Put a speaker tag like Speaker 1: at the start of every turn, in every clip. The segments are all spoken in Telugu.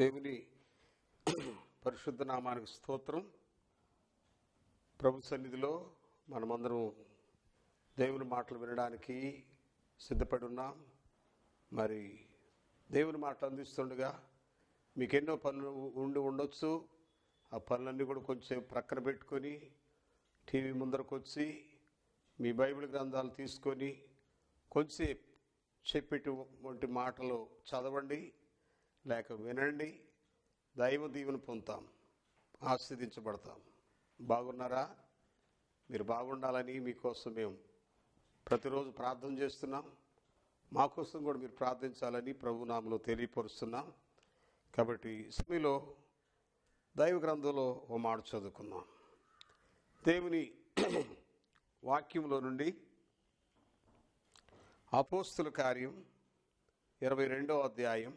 Speaker 1: దేవుని పరిశుద్ధ నామానికి స్తోత్రం ప్రభు సన్నిధిలో మనమందరం దేవుని మాటలు వినడానికి సిద్ధపడి ఉన్నాం మరి దేవుని మాటలు అందిస్తుండగా మీకెన్నో పనులు ఉండి ఉండొచ్చు ఆ పనులన్నీ కూడా కొంచెం ప్రక్కన పెట్టుకొని టీవీ ముందరకు వచ్చి మీ బైబిల్ గ్రంథాలు తీసుకొని కొంచెం చెప్పేటువంటి మాటలు చదవండి లేక వినండి దైవ దీవెన పొందుతాం ఆస్వాదించబడతాం బాగున్నారా మీరు బాగుండాలని మీకోసం మేము ప్రతిరోజు ప్రార్థన చేస్తున్నాం మా కోసం కూడా మీరు ప్రార్థించాలని ప్రభునామలో తెలియపరుస్తున్నాం కాబట్టి సమయంలో దైవ గ్రంథంలో ఓ మాట చదువుకుందాం దేవుని వాక్యంలో నుండి అపోస్తుల కార్యం ఇరవై రెండో అధ్యాయం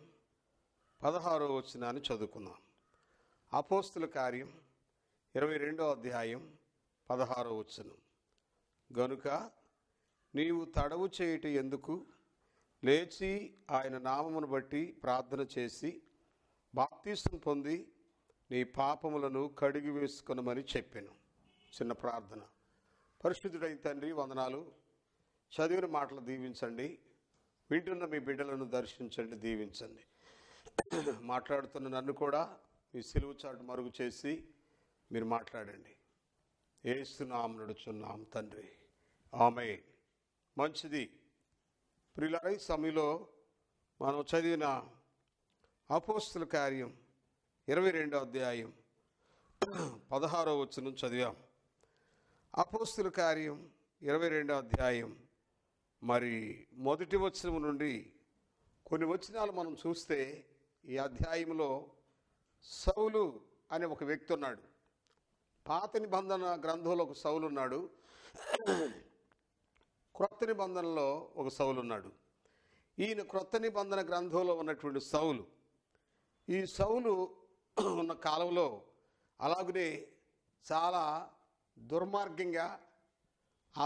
Speaker 1: పదహారో వచ్చినాన్ని చదువుకున్నాం అపోస్తుల కార్యం ఇరవై రెండో అధ్యాయం పదహారో వచనం గనుక నీవు తడవు చేయటం ఎందుకు లేచి ఆయన నామమును బట్టి ప్రార్థన చేసి బాప్తీసం పొంది నీ పాపములను కడిగి వేసుకొనమని చెప్పాను చిన్న ప్రార్థన పరిశుద్ధుడైన తండ్రి వందనాలు చదివిన మాటలు దీవించండి వింటున్న మీ బిడ్డలను దర్శించండి దీవించండి మాట్లాడుతున్న నన్ను కూడా మీ సెలువు చాటు మరుగు చేసి మీరు మాట్లాడండి ఏస్తున్నాం నడుచున్నాం తండ్రి ఆమె మంచిది ప్రిలారై సమయంలో మనం చదివిన అపోస్తుల కార్యం ఇరవై రెండో అధ్యాయం పదహారో వచ్చిన చదివాం అపోస్తుల కార్యం ఇరవై రెండో అధ్యాయం మరి మొదటి వచనం నుండి కొన్ని వచనాలు మనం చూస్తే ఈ అధ్యాయంలో సౌలు అనే ఒక వ్యక్తి ఉన్నాడు పాత నిబంధన గ్రంథంలో ఒక సౌలు ఉన్నాడు క్రొత్త నిబంధనలో ఒక సౌలు ఉన్నాడు ఈయన క్రొత్త నిబంధన గ్రంథంలో ఉన్నటువంటి సౌలు ఈ సౌలు ఉన్న కాలంలో అలాగనే చాలా దుర్మార్గంగా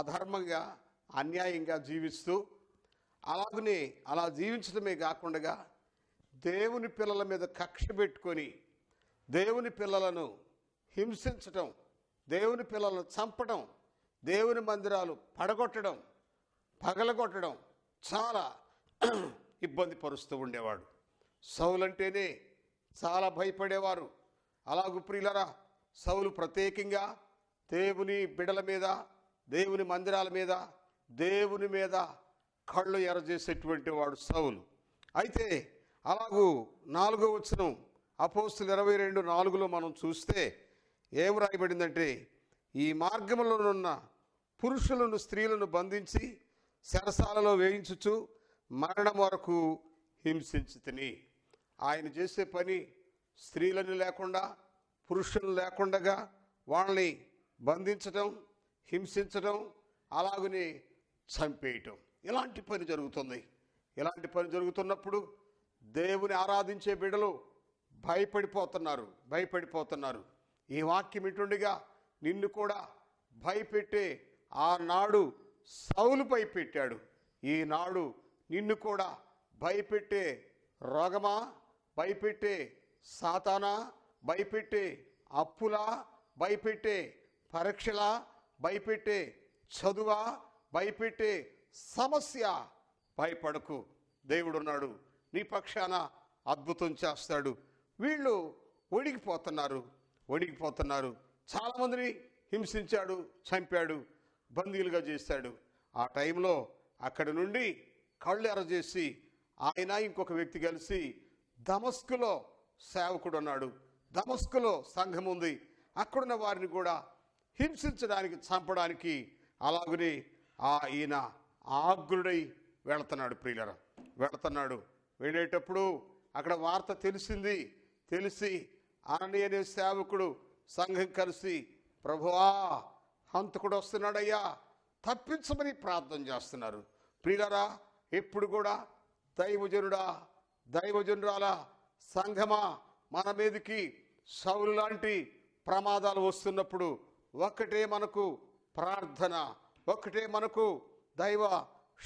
Speaker 1: అధర్మంగా అన్యాయంగా జీవిస్తూ అలాగనే అలా జీవించడమే కాకుండా దేవుని పిల్లల మీద కక్ష పెట్టుకొని దేవుని పిల్లలను హింసించటం దేవుని పిల్లలను చంపటం దేవుని మందిరాలు పడగొట్టడం పగలగొట్టడం చాలా ఇబ్బంది పరుస్తూ ఉండేవాడు సౌలంటేనే చాలా భయపడేవారు అలాగూ ప్రియులరా సౌలు ప్రత్యేకంగా దేవుని బిడల మీద దేవుని మందిరాల మీద దేవుని మీద కళ్ళు ఎరజేసేటువంటి వాడు సౌలు అయితే అలాగూ నాలుగో వచ్చిన అపోస్తులు ఇరవై రెండు నాలుగులో మనం చూస్తే ఏం రాయబడిందంటే ఈ మార్గంలోనున్న పురుషులను స్త్రీలను బంధించి శరసాలలో వేయించుచు మరణం వరకు హింసించుతుని ఆయన చేసే పని స్త్రీలను లేకుండా పురుషులను లేకుండగా వాళ్ళని బంధించటం హింసించటం అలాగనే చంపేయటం ఇలాంటి పని జరుగుతుంది ఇలాంటి పని జరుగుతున్నప్పుడు దేవుని ఆరాధించే బిడలు భయపడిపోతున్నారు భయపడిపోతున్నారు ఈ వాక్యం ఇటుండిగా నిన్ను కూడా భయపెట్టే ఆనాడు సౌలుపై పెట్టాడు ఈనాడు నిన్ను కూడా భయపెట్టే రోగమా భయపెట్టే సాతానా భయపెట్టే అప్పులా భయపెట్టే పరీక్షలా భయపెట్టే చదువా భయపెట్టే సమస్య భయపడకు దేవుడున్నాడు నీ పక్షాన అద్భుతం చేస్తాడు వీళ్ళు ఒడిగిపోతున్నారు ఒడిగిపోతున్నారు చాలామందిని హింసించాడు చంపాడు బందీలుగా చేశాడు ఆ టైంలో అక్కడి నుండి కళ్ళు ఎరచేసి ఆయన ఇంకొక వ్యక్తి కలిసి దమస్కులో సేవకుడు అన్నాడు దమస్కులో సంఘం ఉంది అక్కడున్న వారిని కూడా హింసించడానికి చంపడానికి అలాగనే ఆ ఈయన ఆగ్రుడై వెళుతున్నాడు ప్రియులరా వెళుతున్నాడు వెళ్ళేటప్పుడు అక్కడ వార్త తెలిసింది తెలిసి అరణ్య అనే సేవకుడు సంఘం కలిసి ప్రభువా హంతకుడు వస్తున్నాడయ్యా తప్పించమని ప్రార్థన చేస్తున్నారు ప్రియులరా ఎప్పుడు కూడా దైవజనుడా దైవజనురాల సంఘమా మన మీదకి సౌలు లాంటి ప్రమాదాలు వస్తున్నప్పుడు ఒక్కటే మనకు ప్రార్థన ఒక్కటే మనకు దైవ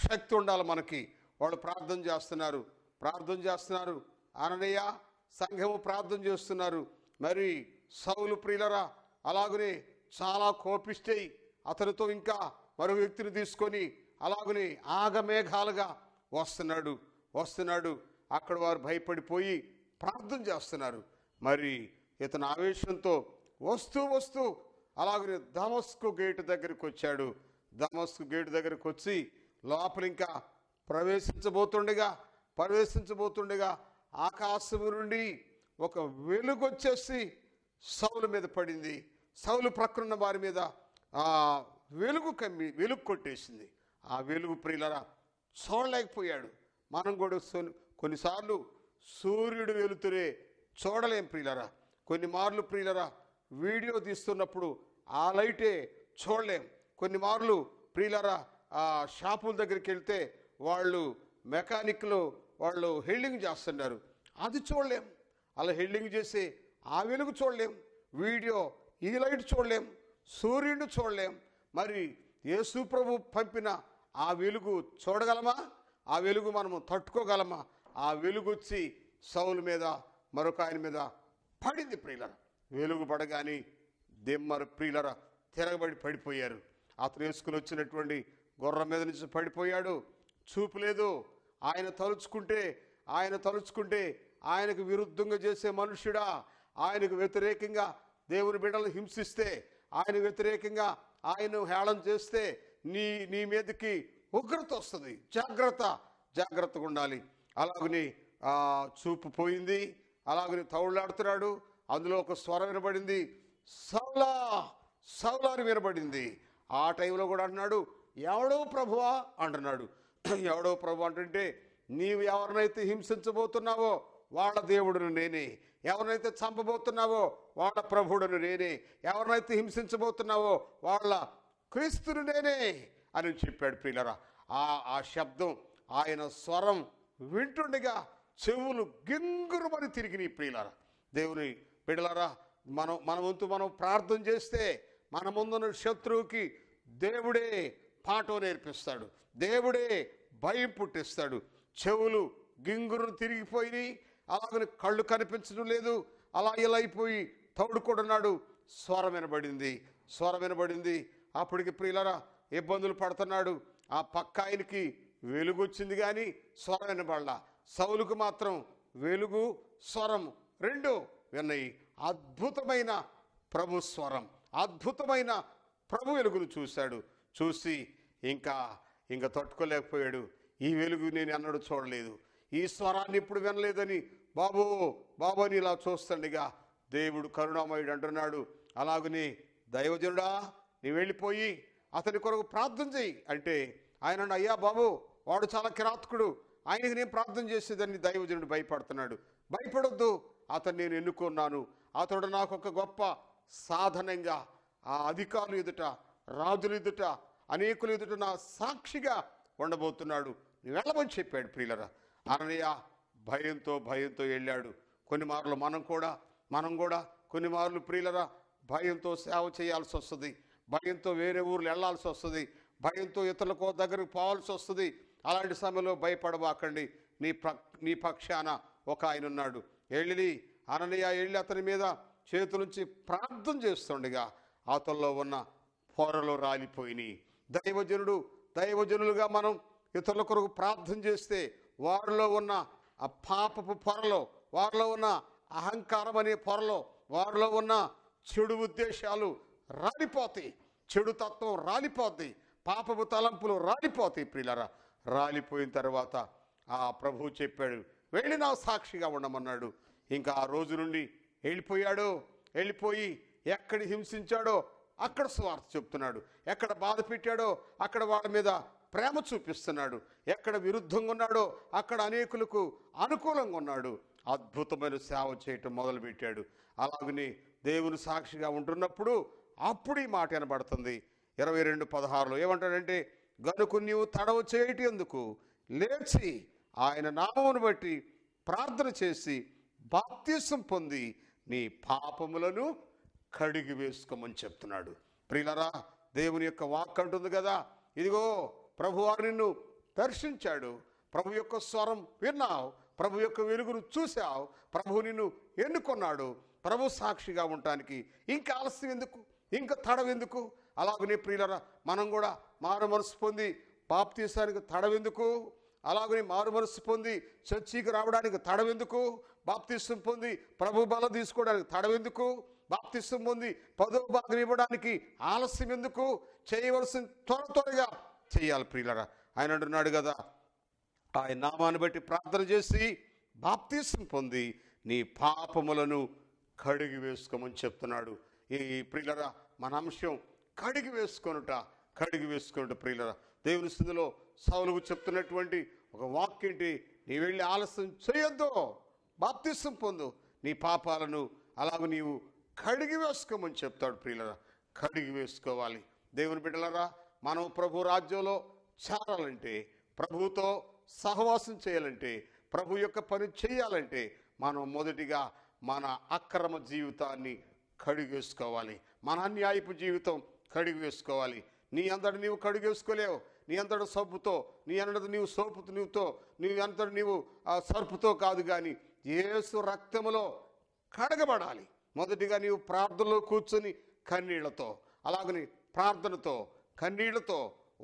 Speaker 1: శక్తి ఉండాలి మనకి వాళ్ళు ప్రార్థన చేస్తున్నారు ప్రార్థన చేస్తున్నారు అననయ్య సంఘము ప్రార్థన చేస్తున్నారు మరి సౌలు ప్రియులరా అలాగనే చాలా కోపిస్తే అతనితో ఇంకా మరో వ్యక్తిని తీసుకొని అలాగనే ఆగమేఘాలుగా వస్తున్నాడు వస్తున్నాడు అక్కడ వారు భయపడిపోయి ప్రార్థన చేస్తున్నారు మరి ఇతను ఆవేశంతో వస్తూ వస్తూ అలాగనే ధమస్కు గేటు దగ్గరికి వచ్చాడు ధమస్కు గేటు దగ్గరికి వచ్చి లోపలింకా ఇంకా ప్రవేశించబోతుండగా ప్రవేశించబోతుండగా ఆకాశము నుండి ఒక వెలుగు వచ్చేసి సౌలు మీద పడింది సౌలు ప్రక్కనున్న వారి మీద ఆ వెలుగు కమ్మి వెలుగు కొట్టేసింది ఆ వెలుగు ప్రియులరా చూడలేకపోయాడు మనం కూడా కొన్నిసార్లు సూర్యుడు వెలుతురే చూడలేం ప్రియులరా కొన్ని మార్లు ప్రియులరా వీడియో తీస్తున్నప్పుడు ఆ లైటే చూడలేం కొన్ని మార్లు ప్రియులరా ఆ షాపుల దగ్గరికి వెళ్తే వాళ్ళు మెకానిక్లు వాళ్ళు హెల్డింగ్ చేస్తున్నారు అది చూడలేం అలా హెల్డింగ్ చేసి ఆ వెలుగు చూడలేం వీడియో ఈ లైట్ చూడలేం సూర్యుడు చూడలేం మరి యేసు ప్రభు పంపిన ఆ వెలుగు చూడగలమా ఆ వెలుగు మనము తట్టుకోగలమా ఆ వెలుగు వచ్చి సౌల మీద మరొక ఆయన మీద పడింది ప్రియులర వెలుగు పడగానే దిమ్మరు ప్రియులర తిరగబడి పడిపోయారు అతను వేసుకుని వచ్చినటువంటి గుర్రం మీద నుంచి పడిపోయాడు చూపు లేదు ఆయన తలుచుకుంటే ఆయన తలుచుకుంటే ఆయనకు విరుద్ధంగా చేసే మనుష్యుడా ఆయనకు వ్యతిరేకంగా దేవుని బిడ్డలు హింసిస్తే ఆయన వ్యతిరేకంగా ఆయన హేళం చేస్తే నీ నీ మీదకి ఉగ్రత వస్తుంది జాగ్రత్త జాగ్రత్తగా ఉండాలి అలాగని చూపు పోయింది అలాగని తౌళ్ళాడుతున్నాడు అందులో ఒక స్వరం వినబడింది సౌలా సౌలాని వినబడింది ఆ టైంలో కూడా అంటున్నాడు ఎవడో ప్రభువా అంటున్నాడు ఎవడో ప్రభు అంటుంటే నీవు ఎవరినైతే హింసించబోతున్నావో వాళ్ళ దేవుడును నేనే ఎవరినైతే చంపబోతున్నావో వాళ్ళ ప్రభుడును నేనే ఎవరినైతే హింసించబోతున్నావో వాళ్ళ క్రీస్తుని నేనే అని చెప్పాడు పిల్లరా ఆ ఆ శబ్దం ఆయన స్వరం వింటుండగా చెవులు గింగురుమని తిరిగినాయి ప్రియులరా దేవుని బిడలరా మనం మన వంతు మనం ప్రార్థన చేస్తే మన ముందున్న శత్రువుకి దేవుడే పాటో నేర్పిస్తాడు దేవుడే భయం పుట్టిస్తాడు చెవులు గింగురు తిరిగిపోయి అలాగని కళ్ళు కనిపించడం లేదు అలా ఇలా అయిపోయి తౌడుకుంటున్నాడు స్వరం వినబడింది స్వరం వినబడింది అప్పటికి ప్రియులరా ఇబ్బందులు పడుతున్నాడు ఆ పక్క ఆయనకి వెలుగు వచ్చింది కానీ స్వరం వినబడలా సౌలుకు మాత్రం వెలుగు స్వరం రెండు విన్నాయి అద్భుతమైన ప్రభు స్వరం అద్భుతమైన ప్రభు వెలుగును చూశాడు చూసి ఇంకా ఇంకా తట్టుకోలేకపోయాడు ఈ వెలుగు నేను ఎన్నడూ చూడలేదు ఈ స్వరాన్ని ఇప్పుడు వినలేదని బాబు బాబు అని ఇలా చూస్తుండగా దేవుడు కరుణామయుడు అంటున్నాడు అలాగనే దైవజనుడా నీ వెళ్ళిపోయి అతని కొరకు ప్రార్థన చెయ్యి అంటే ఆయన అయ్యా బాబు వాడు చాలా కిరాతకుడు ఆయనకి నేను ప్రార్థన చేసేదని దైవజనుడు భయపడుతున్నాడు భయపడొద్దు అతను నేను ఎన్నుకున్నాను అతడు నాకు ఒక గొప్ప సాధనంగా ఆ అధికారులు ఎదుట రాజులు ఎదుట అనేకులు ఎదుట నా సాక్షిగా ఉండబోతున్నాడు వెళ్ళమని చెప్పాడు ప్రియులరా అరణయ్య భయంతో భయంతో వెళ్ళాడు కొన్ని మార్లు మనం కూడా మనం కూడా కొన్ని మార్లు ప్రియులరా భయంతో సేవ చేయాల్సి వస్తుంది భయంతో వేరే ఊర్లు వెళ్లాల్సి వస్తుంది భయంతో ఇతరులకో దగ్గరకు పోవాల్సి వస్తుంది అలాంటి సమయంలో భయపడబాకండి నీ ప్ర నీ పక్షాన ఒక ఆయన ఉన్నాడు వెళ్ళి అరణయ్య వెళ్ళి అతని మీద చేతుల నుంచి ప్రార్థన చేస్తుండగా అతల్లో ఉన్న పొరలో రాలిపోయినాయి దైవజనుడు దైవజనులుగా మనం ఇతరుల కొరకు ప్రార్థన చేస్తే వారిలో ఉన్న ఆ పాపపు పొరలో వారిలో ఉన్న అహంకారం అనే పొరలో వారిలో ఉన్న చెడు ఉద్దేశాలు రాలిపోతాయి చెడు తత్వం రాలిపోద్ది పాపపు తలంపులు రాలిపోతాయి ప్రియులరా రాలిపోయిన తర్వాత ఆ ప్రభువు చెప్పాడు వెళ్ళి నా సాక్షిగా ఉండమన్నాడు ఇంకా ఆ రోజు నుండి వెళ్ళిపోయాడు వెళ్ళిపోయి ఎక్కడ హింసించాడో అక్కడ స్వార్థ చెప్తున్నాడు ఎక్కడ బాధ పెట్టాడో అక్కడ వాళ్ళ మీద ప్రేమ చూపిస్తున్నాడు ఎక్కడ విరుద్ధంగా ఉన్నాడో అక్కడ అనేకులకు అనుకూలంగా ఉన్నాడు అద్భుతమైన సేవ చేయటం మొదలుపెట్టాడు అలాగని దేవుని సాక్షిగా ఉంటున్నప్పుడు అప్పుడు ఈ మాట వినబడుతుంది ఇరవై రెండు పదహారులో ఏమంటాడంటే గనుకు నీవు తడవ చేయటి ఎందుకు లేచి ఆయన నామమును బట్టి ప్రార్థన చేసి బాప్తీసం పొంది నీ పాపములను కడిగి వేసుకోమని చెప్తున్నాడు ప్రియులరా దేవుని యొక్క వాక్ అంటుంది కదా ఇదిగో ప్రభువారు నిన్ను దర్శించాడు ప్రభు యొక్క స్వరం విన్నావు ప్రభు యొక్క వెలుగును చూశావు ప్రభు నిన్ను ఎన్నుకున్నాడు ప్రభు సాక్షిగా ఉండటానికి ఇంకా ఆలస్యం ఎందుకు ఇంకా తడవెందుకు అలాగనే ప్రియులరా మనం కూడా మారు మనసు పొంది బాప్తీసానికి తడవెందుకు అలాగనే మారు మనసు పొంది చర్చికి రావడానికి తడవెందుకు బాప్తీసం పొంది ప్రభు బల తీసుకోవడానికి తడవెందుకు బాప్తిష్టం పొంది పదో భాగం ఇవ్వడానికి ఆలస్యం ఎందుకు చేయవలసిన త్వర త్వరగా చేయాలి ప్రియులరా ఆయన అంటున్నాడు కదా ఆయన నామాన్ని బట్టి ప్రార్థన చేసి బాప్తిష్టం పొంది నీ పాపములను కడిగి వేసుకోమని చెప్తున్నాడు ఈ ప్రియులరా మన అంశం కడిగి వేసుకొనుట కడిగి వేసుకొనుట ప్రియులరా దేవుని స్థితిలో సౌలుగు చెప్తున్నటువంటి ఒక వాక్యంటి నీ వెళ్ళి ఆలస్యం చేయొద్దు బాప్తిష్టం పొందు నీ పాపాలను అలాగ నీవు కడిగి వేసుకోమని చెప్తాడు ప్రియులరా కడిగి వేసుకోవాలి దేవుని బిడ్డలరా మనం ప్రభు రాజ్యంలో చేరాలంటే ప్రభుతో సహవాసం చేయాలంటే ప్రభు యొక్క పని చేయాలంటే మనం మొదటిగా మన అక్రమ జీవితాన్ని కడిగేసుకోవాలి మన అన్యాయపు జీవితం వేసుకోవాలి నీ అంతటి నీవు కడిగేసుకోలేవు నీ అంతటి సబ్బుతో నీ అన్నది నీవు సోపు నీవుతో నీ అంతటి నీవు సర్పుతో కాదు కానీ ఏసు రక్తములో కడగబడాలి మొదటిగా నీవు ప్రార్థనలో కూర్చొని కన్నీళ్లతో అలాగని ప్రార్థనతో కన్నీళ్లతో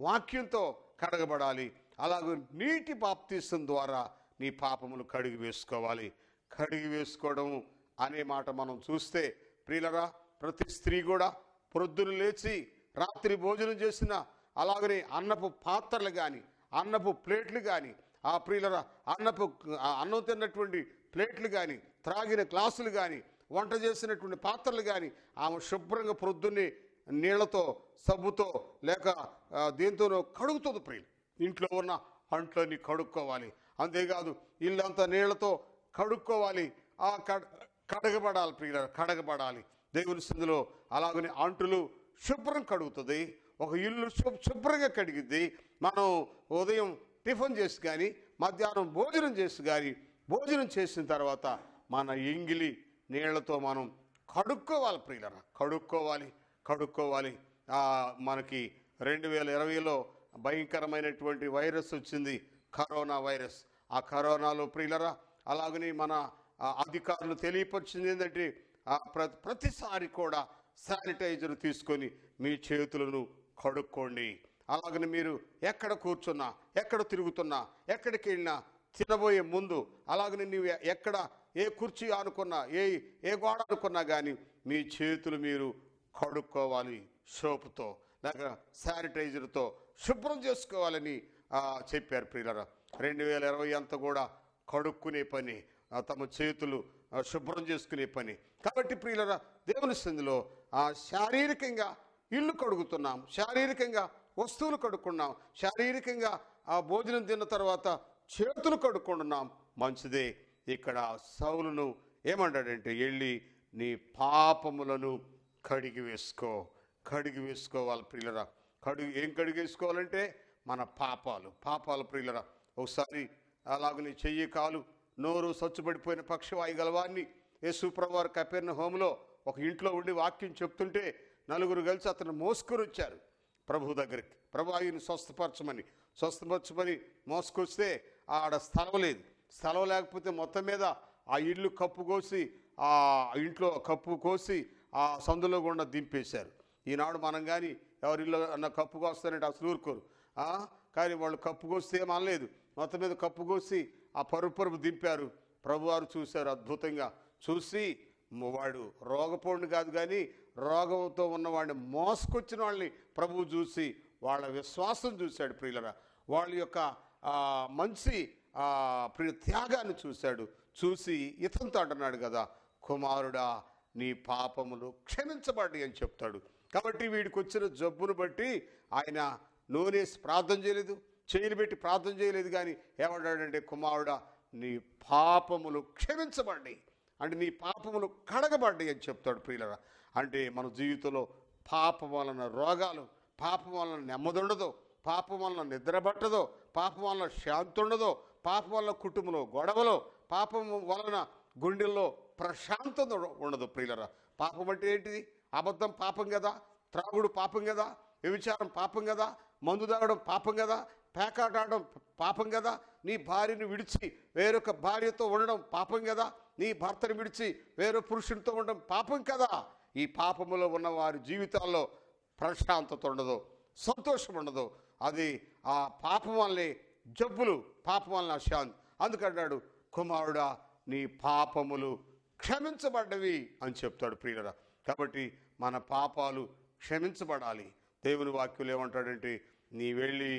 Speaker 1: వాక్యంతో కడగబడాలి అలాగే నీటి బాప్తీసం ద్వారా నీ పాపములు కడిగి వేసుకోవాలి కడిగి వేసుకోవడం అనే మాట మనం చూస్తే ప్రియులరా ప్రతి స్త్రీ కూడా ప్రొద్దున లేచి రాత్రి భోజనం చేసిన అలాగనే అన్నపు పాత్రలు కానీ అన్నపు ప్లేట్లు కానీ ఆ ప్రియులరా అన్నపు అన్నం తిన్నటువంటి ప్లేట్లు కానీ త్రాగిన గ్లాసులు కానీ వంట చేసినటువంటి పాత్రలు కానీ ఆమె శుభ్రంగా ప్రొద్దున్నే నీళ్లతో సబ్బుతో లేక దేంతోనో కడుగుతుంది ప్రియులు ఇంట్లో ఉన్న అంట్లని కడుక్కోవాలి అంతేకాదు ఇల్లంతా నీళ్లతో కడుక్కోవాలి ఆ కడగబడాలి ప్రియుల కడగబడాలి దేవుని స్థితిలో అలాగనే అంటులు శుభ్రం కడుగుతుంది ఒక ఇల్లు శుభ్రంగా కడిగిద్ది మనం ఉదయం టిఫిన్ చేసి కానీ మధ్యాహ్నం భోజనం చేసి కానీ భోజనం చేసిన తర్వాత మన ఎంగిలి నీళ్లతో మనం కడుక్కోవాలి ప్రియులరా కడుక్కోవాలి కడుక్కోవాలి మనకి రెండు వేల ఇరవైలో భయంకరమైనటువంటి వైరస్ వచ్చింది కరోనా వైరస్ ఆ కరోనాలో ప్రియులరా అలాగని మన అధికారులు తెలియపరిచింది ఏంటంటే ప్రతిసారి కూడా శానిటైజర్ తీసుకొని మీ చేతులను కడుక్కోండి అలాగని మీరు ఎక్కడ కూర్చున్నా ఎక్కడ తిరుగుతున్నా ఎక్కడికి వెళ్ళినా తినబోయే ముందు అలాగని నువ్వు ఎక్కడ ఏ కుర్చీ అనుకున్నా ఏ ఏ గోడ అనుకున్నా కానీ మీ చేతులు మీరు కడుక్కోవాలి సోపుతో లేక శానిటైజర్తో శుభ్రం చేసుకోవాలని చెప్పారు ప్రియులరా రెండు వేల ఇరవై అంతా కూడా కడుక్కునే పని తమ చేతులు శుభ్రం చేసుకునే పని కాబట్టి ప్రియులరా దేవుని సంధిలో శారీరకంగా ఇల్లు కడుగుతున్నాం శారీరకంగా వస్తువులు కడుక్కున్నాం శారీరకంగా ఆ భోజనం తిన్న తర్వాత చేతులు కడుక్కుంటున్నాం మంచిదే ఇక్కడ సౌలును ఏమంటాడంటే వెళ్ళి నీ పాపములను కడిగి వేసుకో కడిగి వేసుకోవాలి ప్రియులరా కడుగు ఏం కడిగి వేసుకోవాలంటే మన పాపాలు పాపాలు ప్రియులరా ఒకసారి నీ చెయ్యి కాలు నోరు సచ్చుబడిపోయిన పక్షవాయి గలవాన్ని యేసుప్రవారు కపెర్ణ హోంలో ఒక ఇంట్లో ఉండి వాక్యం చెప్తుంటే నలుగురు కలిసి అతను మోసుకొని వచ్చారు ప్రభు దగ్గరికి ప్రభు ఆయన స్వస్థపరచమని స్వస్థపరచమని మోసుకొస్తే ఆడ స్థలం లేదు స్థలం లేకపోతే మొత్తం మీద ఆ ఇల్లు కప్పు కోసి ఆ ఇంట్లో కప్పు కోసి ఆ సందులో కూడా దింపేశారు ఈనాడు మనం కానీ ఎవరి ఇల్లు అన్న కప్పు కోస్తారంటే అసలు ఊరుకోరు కానీ వాళ్ళు కప్పు కోస్తే ఏమనలేదు మొత్తం మీద కప్పు కోసి ఆ పరుపు పరుపు దింపారు ప్రభువారు చూశారు అద్భుతంగా చూసి వాడు రోగపూర్ణి కాదు కానీ రోగంతో ఉన్నవాడిని మోసుకొచ్చిన వాళ్ళని ప్రభువు చూసి వాళ్ళ విశ్వాసం చూశాడు ప్రియులరా వాళ్ళ యొక్క మంచి ప్రియ త్యాగాన్ని చూశాడు చూసి ఇతంతో అంటున్నాడు కదా కుమారుడా నీ పాపములు క్షమించబడి అని చెప్తాడు కాబట్టి వీడికి వచ్చిన జబ్బును బట్టి ఆయన నూనేసి ప్రార్థన చేయలేదు చేయిలు పెట్టి ప్రార్థన చేయలేదు కానీ ఏమంటాడంటే కుమారుడా నీ పాపములు క్షమించబడి అంటే నీ పాపములు కడగబడ్డాయి అని చెప్తాడు ప్రియులరా అంటే మన జీవితంలో పాపం వలన రోగాలు పాపం వలన ఉండదు పాపం వలన నిద్ర పట్టదు పాపం వలన శాంతి ఉండదో పాపం వల్ల కుటుంబంలో గొడవలో పాపం వలన గుండెల్లో ప్రశాంతత ఉండదు ప్రియులరా పాపం అంటే ఏంటిది అబద్ధం పాపం కదా త్రాగుడు పాపం కదా వ్యభిచారం పాపం కదా మందు తాగడం పాపం కదా పేకాటాడడం పాపం కదా నీ భార్యను విడిచి వేరొక భార్యతో ఉండడం పాపం కదా నీ భర్తను విడిచి వేరే పురుషునితో ఉండడం పాపం కదా ఈ పాపములో ఉన్న వారి జీవితాల్లో ప్రశాంతత ఉండదు సంతోషం ఉండదు అది ఆ పాపం వల్లే జబ్బులు పాపం వలన శాంతి అందుకంటాడు కుమారుడా నీ పాపములు క్షమించబడ్డవి అని చెప్తాడు ప్రియుడ కాబట్టి మన పాపాలు క్షమించబడాలి దేవుని వాక్యులు ఏమంటాడంటే నీ వెళ్ళి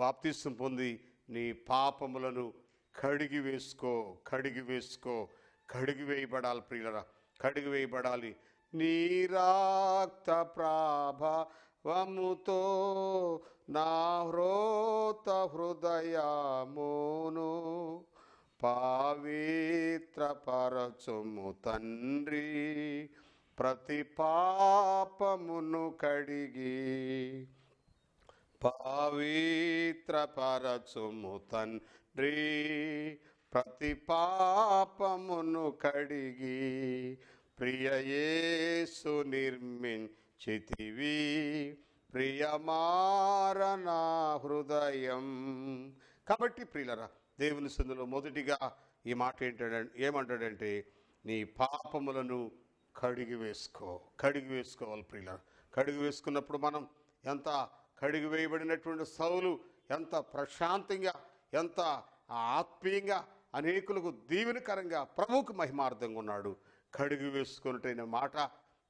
Speaker 1: బాప్తిస్తం పొంది నీ పాపములను కడిగి వేసుకో కడిగి వేసుకో కడిగి వేయబడాలి ప్రియులరా కడిగి వేయబడాలి నీరాక్త ప్రాభ వముతో నా హ్రోత హృదయమును పావిత్రపరచుము తండ్రి ప్రతి పాపమును కడిగి పావిత్రపరచుము తండ్రి ప్రతి పాపమును కడిగి ప్రియ ప్రియయేసు నిర్మించి చితివీ ప్రియమారనా హృదయం కాబట్టి ప్రియులరా దేవుని సందులో మొదటిగా ఈ మాట ఏంటాడంటే ఏమంటాడంటే నీ పాపములను కడిగి వేసుకో కడిగి వేసుకోవాలి ప్రియుల కడిగి వేసుకున్నప్పుడు మనం ఎంత కడిగి వేయబడినటువంటి సౌలు ఎంత ప్రశాంతంగా ఎంత ఆత్మీయంగా అనేకులకు దీవెనకరంగా ప్రముఖ మహిమార్థంగా ఉన్నాడు కడిగి వేసుకున్నట్టు మాట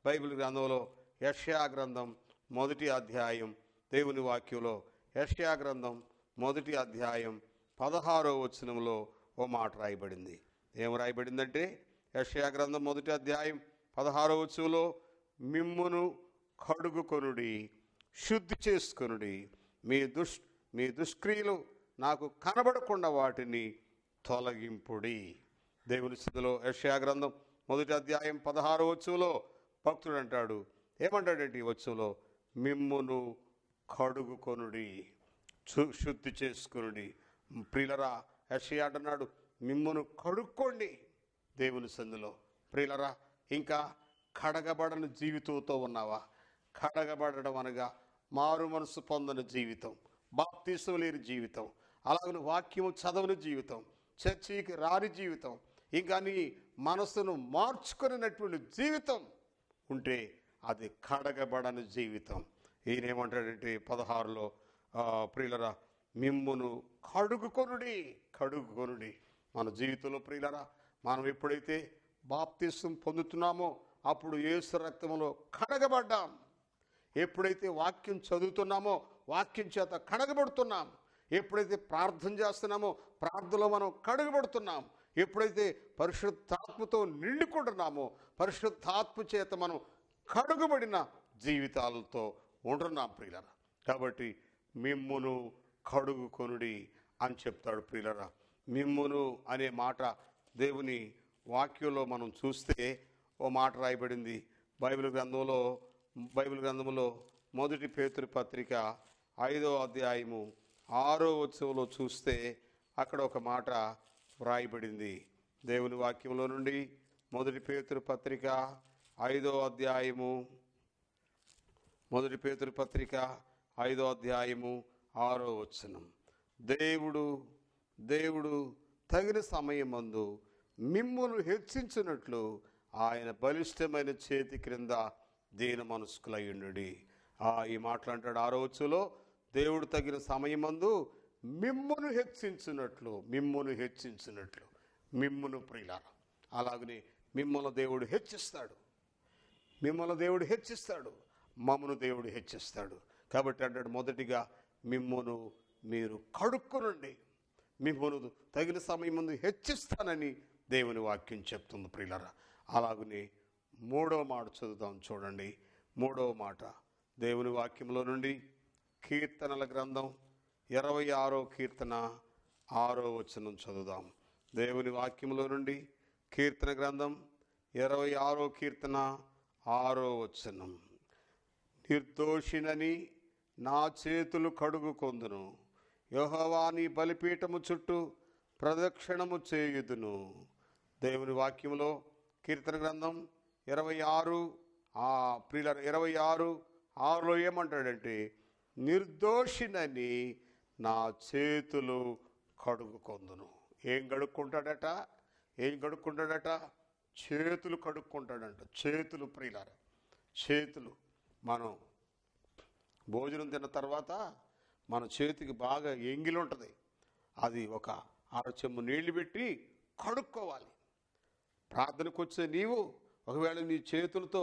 Speaker 1: బైబిల్ గ్రంథంలో యష్యా గ్రంథం మొదటి అధ్యాయం దేవుని వాక్యంలో యష్యా గ్రంథం మొదటి అధ్యాయం పదహారో వచనంలో ఓ మాట రాయబడింది ఏం రాయబడిందంటే యష్యా గ్రంథం మొదటి అధ్యాయం పదహారో వచనంలో మిమ్మును కడుగుకొనుడి శుద్ధి చేసుకొనుడి మీ దుష్ మీ దుష్క్రియలు నాకు కనబడకుండా వాటిని తొలగింపుడి దేవుని స్థితిలో యష్యా గ్రంథం మొదటి అధ్యాయం పదహారో వచ్చులో భక్తుడు అంటాడు ఏమంటాడంటే ఈ వచ్చంలో మిమ్మును కడుగుకొనుడి శుద్ధి చేసుకునుడి ప్రిలరా యషయాడన్నాడు మిమ్మును కడుక్కోండి దేవుని సందులో ప్రిలరా ఇంకా కడగబడని జీవితంతో ఉన్నావా కడగబడడం అనగా మారు మనసు పొందని జీవితం బాప్తీసం లేని జీవితం అలాగే వాక్యం చదవని జీవితం చర్చికి రాని జీవితం ఇంకా నీ మనసును మార్చుకునేటువంటి జీవితం ఉంటే అది కడగబడని జీవితం ఈయనేమంటాడంటే పదహారులో ప్రియులరా మిమ్మును కడుగుకొనుడి కడుగుకొనుడి మన జీవితంలో ప్రియులరా మనం ఎప్పుడైతే బాప్తిస్వం పొందుతున్నామో అప్పుడు ఏసు రక్తంలో కడగబడ్డాం ఎప్పుడైతే వాక్యం చదువుతున్నామో వాక్యం చేత కడగబడుతున్నాం ఎప్పుడైతే ప్రార్థన చేస్తున్నామో ప్రార్థనలో మనం కడగబడుతున్నాం ఎప్పుడైతే పరిశుద్ధాత్మతో నిండుకుంటున్నామో పరిశుద్ధాత్మ చేత మనం కడుగుబడిన జీవితాలతో ఉంటున్నాం ప్రియులరా కాబట్టి మిమ్మును కడుగుకొనుడి అని చెప్తాడు ప్రియులరా మిమ్మును అనే మాట దేవుని వాక్యంలో మనం చూస్తే ఓ మాట రాయబడింది బైబిల్ గ్రంథంలో బైబిల్ గ్రంథంలో మొదటి పేతురు పత్రిక ఐదో అధ్యాయము ఆరో ఉత్సవంలో చూస్తే అక్కడ ఒక మాట వ్రాయబడింది దేవుని వాక్యంలో నుండి మొదటి పేతురు పత్రిక ఐదో అధ్యాయము మొదటి పేతురు పత్రిక ఐదో అధ్యాయము ఆరో వచనం దేవుడు దేవుడు తగిన సమయమందు మిమ్మును హెచ్చించినట్లు ఆయన బలిష్టమైన చేతి క్రింద దీన మనస్కులయ్యుండి ఆ ఈ మాట్లాంటాడు రోజులో దేవుడు తగిన సమయమందు మిమ్మును హెచ్చించినట్లు మిమ్మును హెచ్చించినట్లు మిమ్మును ప్రియుల అలాగని మిమ్మల్ని దేవుడు హెచ్చిస్తాడు మిమ్మల్ని దేవుడు హెచ్చిస్తాడు మమ్మను దేవుడు హెచ్చిస్తాడు కాబట్టి అంటాడు మొదటిగా మిమ్మను మీరు కడుక్కునండి మిమ్మను తగిన సమయం ముందు హెచ్చిస్తానని దేవుని వాక్యం చెప్తుంది ప్రియులరా అలాగనే మూడవ మాట చదువుతాం చూడండి మూడవ మాట దేవుని వాక్యంలో నుండి కీర్తనల గ్రంథం ఇరవై ఆరో కీర్తన ఆరో వచనం చదువుదాం దేవుని వాక్యంలో నుండి కీర్తన గ్రంథం ఇరవై ఆరో కీర్తన ఆరో వచనం నిర్దోషినని నా చేతులు కడుగు కొందును యోహవాని బలిపీఠము చుట్టూ ప్రదక్షిణము చేయుదును దేవుని వాక్యంలో కీర్తన గ్రంథం ఇరవై ఆరు ఆ ప్రియుల ఇరవై ఆరు ఆరులో ఏమంటాడంటే నిర్దోషినని నా చేతులు కడుగుకొందును ఏం కడుక్కుంటాడట ఏం కడుక్కుంటాడట చేతులు కడుక్కుంటాడంట చేతులు ప్రియులార చేతులు మనం భోజనం తిన్న తర్వాత మన చేతికి బాగా ఎంగిలి ఉంటుంది అది ఒక చెమ్ము నీళ్లు పెట్టి కడుక్కోవాలి ప్రార్థనకు వచ్చే నీవు ఒకవేళ నీ చేతులతో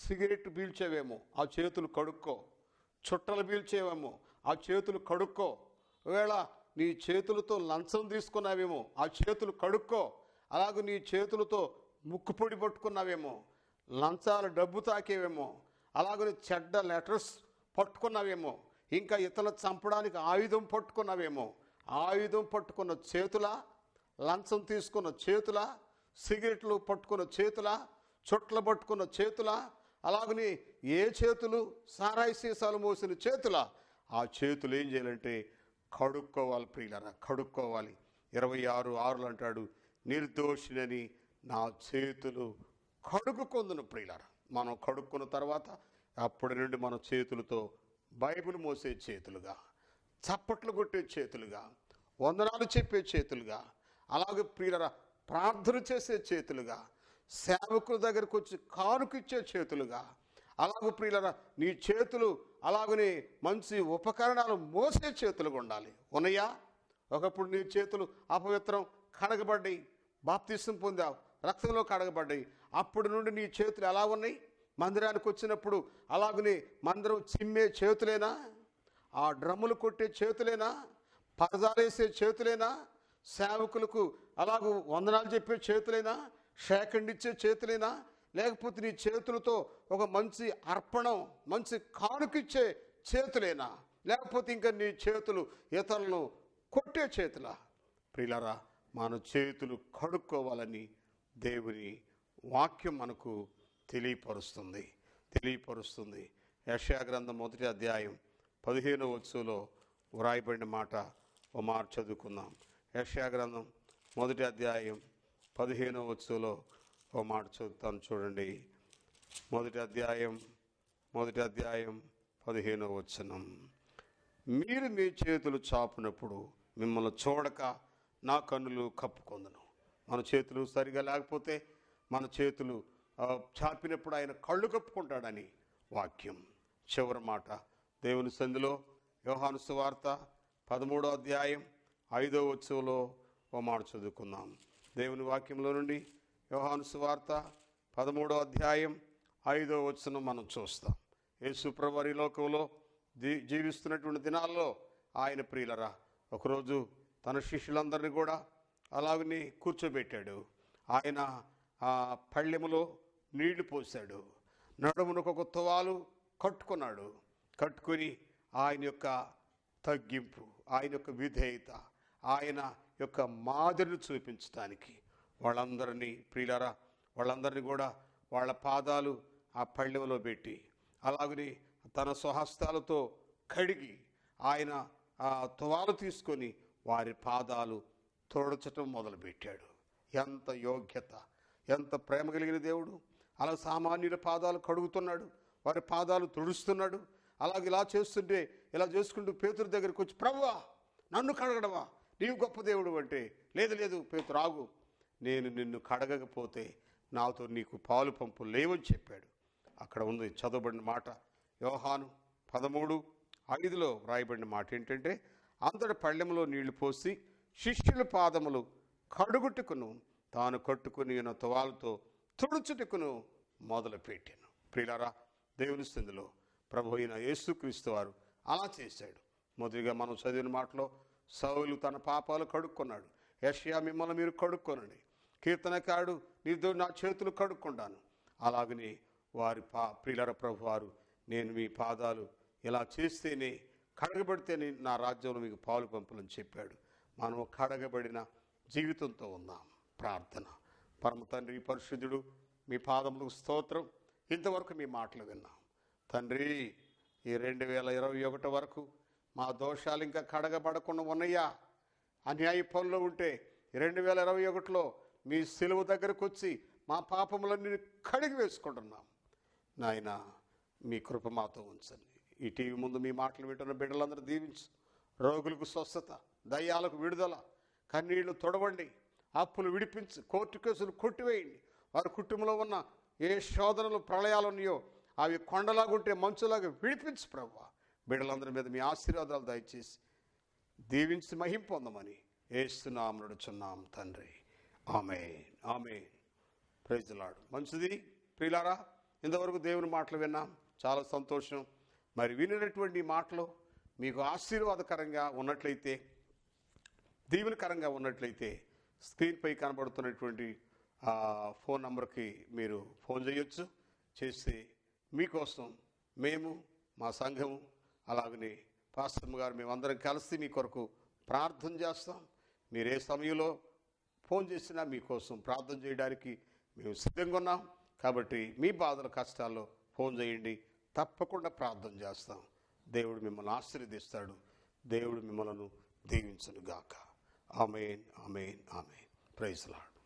Speaker 1: సిగరెట్ పీల్చేవేమో ఆ చేతులు కడుక్కో చుట్టలు పీల్చేవేమో ఆ చేతులు కడుక్కో ఒకవేళ నీ చేతులతో లంచం తీసుకున్నావేమో ఆ చేతులు కడుక్కో అలాగే నీ చేతులతో ముక్కుపొడి పట్టుకున్నావేమో లంచాలు డబ్బు తాకేవేమో అలాగని చెడ్డ లెటర్స్ పట్టుకున్నావేమో ఇంకా ఇతను చంపడానికి ఆయుధం పట్టుకున్నావేమో ఆయుధం పట్టుకున్న చేతుల లంచం తీసుకున్న చేతుల సిగరెట్లు పట్టుకున్న చేతుల చుట్ల పట్టుకున్న చేతుల అలాగని ఏ చేతులు సారాయి సీసాలు మోసిన చేతుల ఆ చేతులు ఏం చేయాలంటే కడుక్కోవాలి ప్రియులరా కడుక్కోవాలి ఇరవై ఆరు ఆరులు అంటాడు నిర్దోషినని నా చేతులు కడుక్కుందును ప్రియులార మనం కడుక్కున్న తర్వాత అప్పటి నుండి మన చేతులతో బైబిల్ మోసే చేతులుగా చప్పట్లు కొట్టే చేతులుగా వందనాలు చెప్పే చేతులుగా అలాగే ప్రియులర ప్రార్థన చేసే చేతులుగా సేవకుల దగ్గరకు వచ్చి కానుకిచ్చే చేతులుగా అలాగే ప్రియులర నీ చేతులు అలాగనే మంచి ఉపకరణాలు మోసే చేతులుగా ఉండాలి ఉన్నాయా ఒకప్పుడు నీ చేతులు అపవిత్రం కడగబడ్డాయి బాప్తీసం పొందావు రక్తంలో కడగబడ్డాయి అప్పటి నుండి నీ చేతులు ఎలా ఉన్నాయి మందిరానికి వచ్చినప్పుడు అలాగనే మందిరం చిమ్మే చేతులేనా ఆ డ్రమ్ములు కొట్టే చేతులేనా పరదాలేసే చేతులేనా సేవకులకు అలాగూ వందనాలు చెప్పే చేతులైనా షేకండిచ్చే చేతులైనా లేకపోతే నీ చేతులతో ఒక మంచి అర్పణం మంచి కానుకిచ్చే చేతులైనా లేకపోతే ఇంకా నీ చేతులు ఇతరులను కొట్టే చేతులా ప్రిలరా మన చేతులు కడుక్కోవాలని దేవుని వాక్యం మనకు తెలియపరుస్తుంది తెలియపరుస్తుంది యశాగ్రంథం మొదటి అధ్యాయం పదిహేను వచ్చులో వ్రాయబడిన మాట ఓ మార్ చదువుకుందాం యశాగ్రంథం మొదటి అధ్యాయం పదిహేనో వచ్చులో ఓ మాట చదువుతాను చూడండి మొదటి అధ్యాయం మొదటి అధ్యాయం పదిహేనో వచనం మీరు మీ చేతులు చాపినప్పుడు మిమ్మల్ని చూడక నా కన్నులు కప్పుకొందును మన చేతులు సరిగా లేకపోతే మన చేతులు చాపినప్పుడు ఆయన కళ్ళు కప్పుకుంటాడని వాక్యం చివరి మాట దేవుని సంధిలో యోహాను సువార్త పదమూడో అధ్యాయం ఐదో ఉత్సవంలో ఓ మాట చదువుకుందాం దేవుని వాక్యంలో నుండి యోహాను సువార్త పదమూడో అధ్యాయం ఐదో వచ్చిన మనం చూస్తాం ఏ యేసుప్రవారి లోకంలో జీ జీవిస్తున్నటువంటి దినాల్లో ఆయన ప్రియులరా ఒకరోజు తన శిష్యులందరినీ కూడా అలాగనే కూర్చోబెట్టాడు ఆయన ఆ పళ్ళెములో నీళ్లు పోశాడు నడుమునకు ఒక తువాలు కట్టుకున్నాడు కట్టుకుని ఆయన యొక్క తగ్గింపు ఆయన యొక్క విధేయత ఆయన యొక్క మాదిరిని చూపించడానికి వాళ్ళందరినీ ప్రియులరా వాళ్ళందరినీ కూడా వాళ్ళ పాదాలు ఆ పళ్ళెములో పెట్టి అలాగని తన స్వహస్తాలతో కడిగి ఆయన ఆ తువాలు తీసుకొని వారి పాదాలు తోడచటం మొదలుపెట్టాడు ఎంత యోగ్యత ఎంత ప్రేమ కలిగిన దేవుడు అలా సామాన్యుల పాదాలు కడుగుతున్నాడు వారి పాదాలు తుడుస్తున్నాడు అలాగే ఇలా చేస్తుంటే ఇలా చేసుకుంటూ పేతురు దగ్గరికి వచ్చి ప్రవ్వా నన్ను కడగడవా నీవు గొప్ప దేవుడు అంటే లేదు లేదు పేతురు ఆగు నేను నిన్ను కడగకపోతే నాతో నీకు పాలు పంపు లేవని చెప్పాడు అక్కడ ఉంది చదవబడిన మాట యోహాను పదమూడు ఐదులో రాయబడిన మాట ఏంటంటే అంతటి పళ్ళెంలో నీళ్లు పోసి శిష్యుల పాదములు కడుగుటకును తాను కట్టుకుని ఉన్న తువాలతో తుడుచుటకును మొదలుపెట్టాను ప్రియులారా దేవుని స్థితిలో ప్రభు అయిన యేసుక్రీస్తు వారు అలా చేశాడు మొదటిగా మనం చదివిన మాటలో సౌలు తన పాపాలు కడుక్కున్నాడు యషయా మిమ్మల్ని మీరు కడుక్కొనండి కీర్తనకాడు నీతో నా చేతులు కడుక్కుంటాను అలాగనే వారి పా ప్రియుల ప్రభు వారు నేను మీ పాదాలు ఇలా చేస్తేనే కడగబడితేనే నా రాజ్యంలో మీకు పాలు పంపులని చెప్పాడు మనం కడగబడిన జీవితంతో ఉన్నాం ప్రార్థన పరమ తండ్రి పరిశుద్ధుడు మీ పాదములకు స్తోత్రం ఇంతవరకు మీ మాటలు విన్నాం తండ్రి ఈ రెండు వేల ఇరవై ఒకటి వరకు మా దోషాలు ఇంకా కడగబడకుండా ఉన్నాయా అన్యాయ పనులు ఉంటే రెండు వేల ఇరవై ఒకటిలో మీ సెలవు దగ్గరకు వచ్చి మా పాపములన్నీ కడిగి వేసుకుంటున్నాం నాయన మీ కృప మాతో ఉంచండి ఈ టీవీ ముందు మీ మాటలు వింటున్న బిడ్డలందరూ దీవించు రోగులకు స్వస్థత దయ్యాలకు విడుదల కన్నీళ్లు తొడవండి అప్పులు విడిపించి కోర్టు కేసులు కొట్టివేయండి వారి కుటుంబంలో ఉన్న ఏ శోధనలు ప్రళయాలు ఉన్నాయో అవి కొండలాగుంటే మంచులాగా విడిపించు ప్రభు బిడ్డలందరి మీద మీ ఆశీర్వాదాలు దయచేసి దీవించి మహిం పొందమని నడుచున్నాం తండ్రి ఆమె ఆమె ప్రజలాడు మంచిది ప్రియులారా ఇంతవరకు దేవుని మాటలు విన్నాం చాలా సంతోషం మరి వినినటువంటి మాటలు మీకు ఆశీర్వాదకరంగా ఉన్నట్లయితే దీవెనకరంగా ఉన్నట్లయితే స్క్రీన్పై కనబడుతున్నటువంటి ఫోన్ నంబర్కి మీరు ఫోన్ చేయొచ్చు చేస్తే మీకోసం మేము మా సంఘము అలాగనే పాస్తమ్మ గారు మేమందరం కలిసి మీ కొరకు ప్రార్థన చేస్తాం మీరు ఏ సమయంలో ఫోన్ చేసినా మీకోసం ప్రార్థన చేయడానికి మేము సిద్ధంగా ఉన్నాం కాబట్టి మీ బాధల కష్టాల్లో ఫోన్ చేయండి తప్పకుండా ప్రార్థన చేస్తాం దేవుడు మిమ్మల్ని ఆశీర్వదిస్తాడు దేవుడు మిమ్మలను దీవించను గాక ఆమెన్ ఆమెన్ ఆమెన్ ప్రైజ్లాడు